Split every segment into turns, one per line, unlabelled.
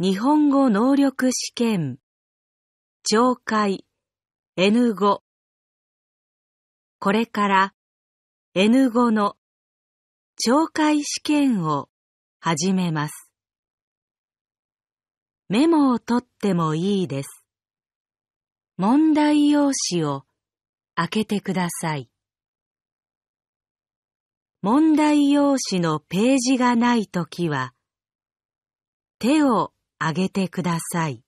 日本語能力試験、懲戒 N5。これから N5 の懲戒試験を始めます。メモを取ってもいいです。問題用紙を開けてください。問題用紙のページがないときは、手をあげてください。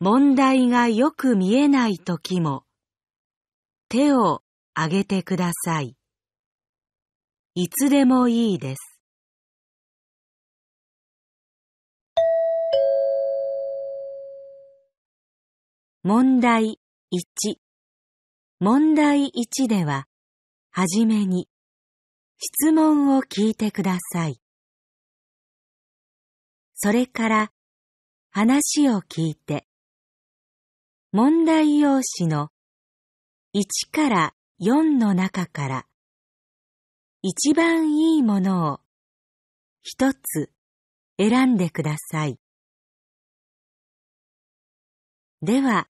問題がよく見えないときも、手をあげてください。いつでもいいです。問題1問題1では、はじめに質問を聞いてください。それから話を聞いて、問題用紙の1から4の中から一番いいものを一つ選んでください。では、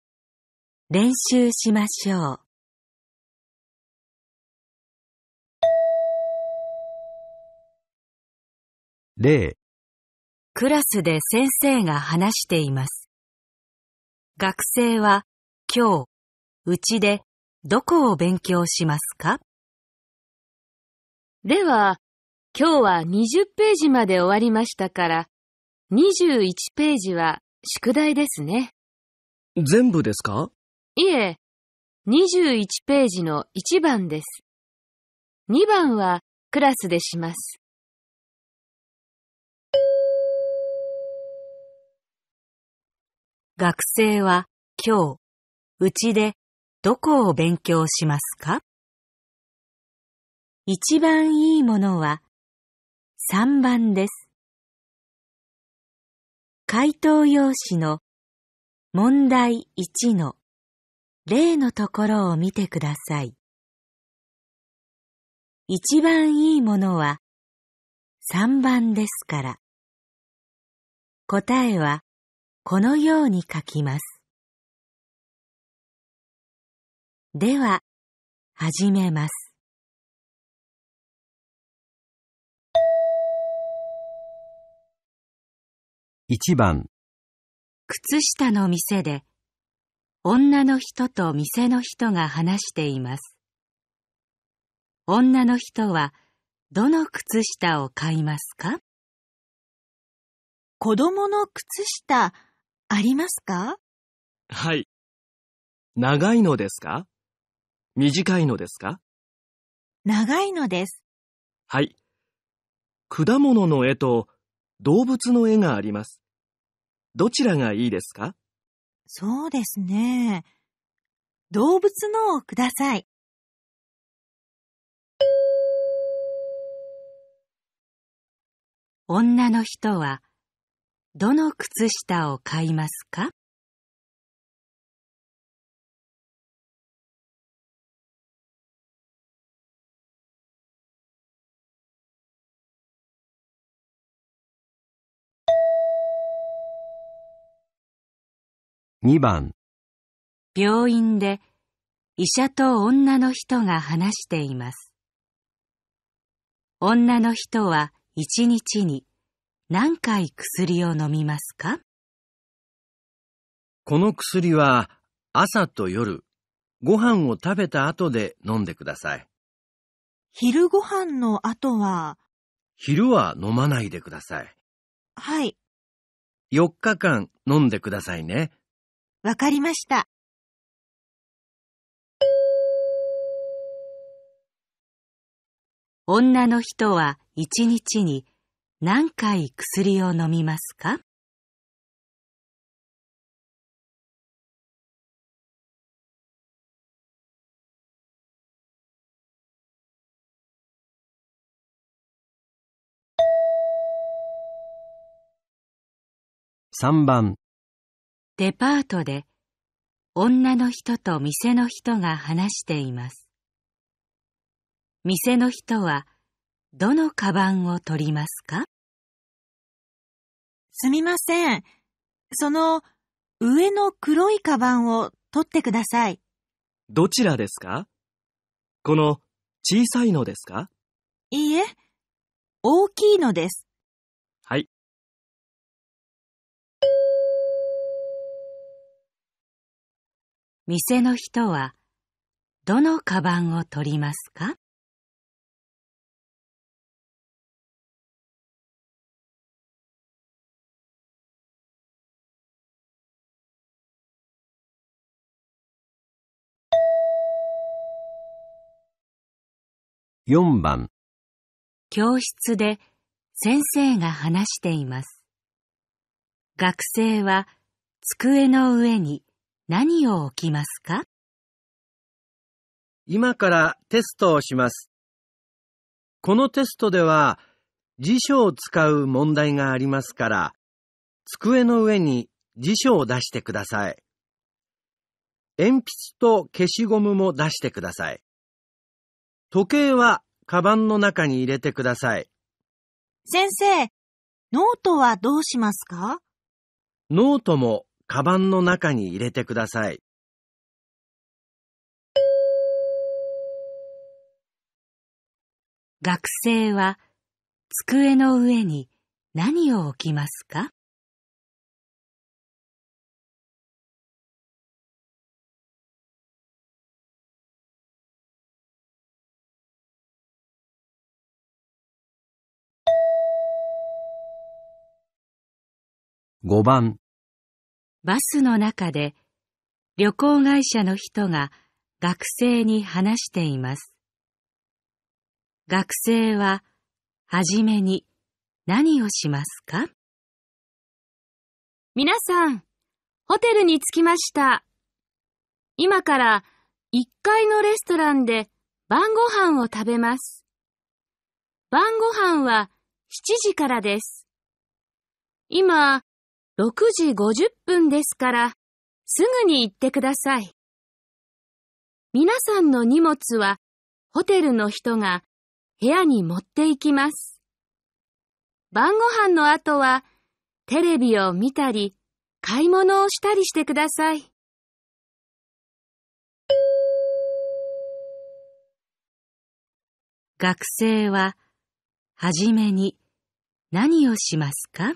練習しましょう。例クラスで先生が話しています。学生は今日、うちでどこを勉強しますかでは、今日は20ページまで終わりましたから、21ページは宿題ですね。全部ですかいえ、21ページの1番です。2番はクラスでします。学生は今日、うちでどこを勉強しますか一番いいものは3番です。回答用紙の問題1の例のところを見てください。一番いいものは3番ですから。答えはこのように書きます。では、始めます。1番靴下の店で女の人と店の人が話しています。女の人はどの靴下を買いますか子供の靴下ありますかはい。長いのですか短いのですか長いのです。
はい。果物の絵と動物の絵があります。どちらがいいですか
そうですね。動物のをください。女の人はどの靴下を買いますか2番病院で医者と女の人が話しています。女の人は1日に何回薬を飲みますか
この薬は朝と夜、ご飯を食べた後で飲んでください。昼ご飯の後は昼は飲まないでください。はい、4
日間飲んでくださいね。わかりました。女の人は1日に何回薬を飲みますか3番デパートで女の人と店の人が話しています。店の人はどのカバンを取りますかすみません。その、上の黒いカバンを取ってください。どちらですかこの小さいのですかいいえ、大きいのです。はい。店の人は、どのカバンを取りますか4番教室で先生が話しています。学生は机の上に何を置きますか
今からテストをします。このテストでは辞書を使う問題がありますから、机の上に辞書を出してください。鉛筆と消しゴムも出してください。時計はカバンの中に入れてください。
先生、ノートはどうしますか
ノートもカバンの中に入れてください。
学生は机の上に何を置きますか5番バスの中で旅行会社の人が学生に話しています。学生は初めに何をしますか皆さん、ホテルに着きました。今から1階のレストランで晩ご飯を食べます。晩ご飯は7時からです。今、6時50分ですから、すぐに行ってください。皆さんの荷物は、ホテルの人が部屋に持っていきます。晩ご飯の後は、テレビを見たり、買い物をしたりしてください。学生は、はじめに何をしますか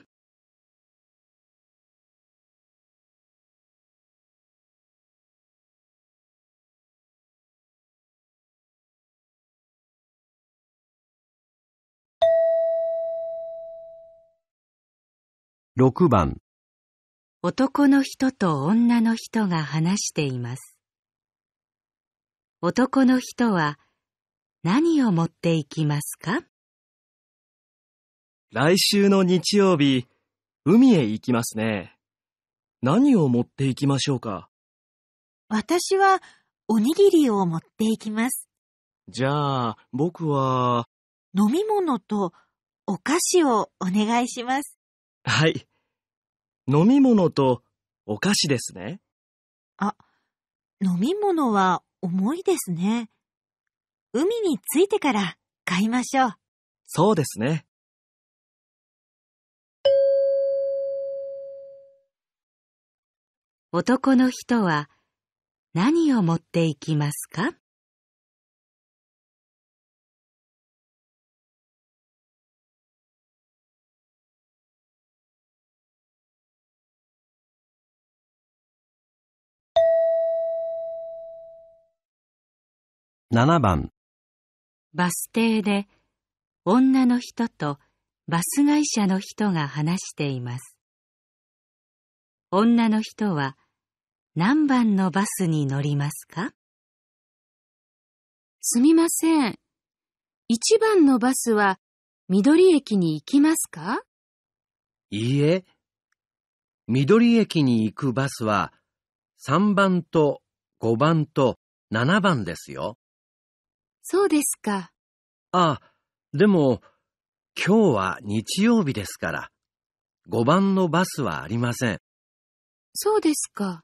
6番男の人と女の人が話しています。男の人は何を持っていきますか
来週の日曜日、海へ行きますね。何を持っていきましょうか
私はおにぎりを持っていきます。じゃあ、僕は、飲み物とお菓子をお願いします。はい。
飲み物とお菓子ですね。
あ、飲み物は重いですね。海に着いてから買いましょう。そうですね。男の人は何を持っていきますか7番バス停で女の人とバス会社の人が話しています。女の人は何番のバスに乗りますかすみません。1番のバスは緑駅に行きますかいいえ。
緑駅に行くバスは3番と5番と7番ですよ。
そうですか。
あでも、今日は日曜日ですから、5番のバスはありません。
そうですか。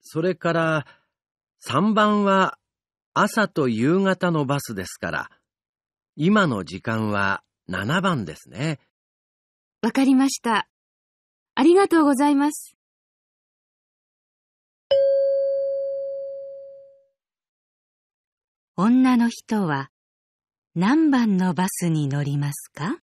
それから、3番は朝と夕方のバスですから、今の時間は
7番ですね。わかりました。ありがとうございます。女の人は何番のバスに乗りますか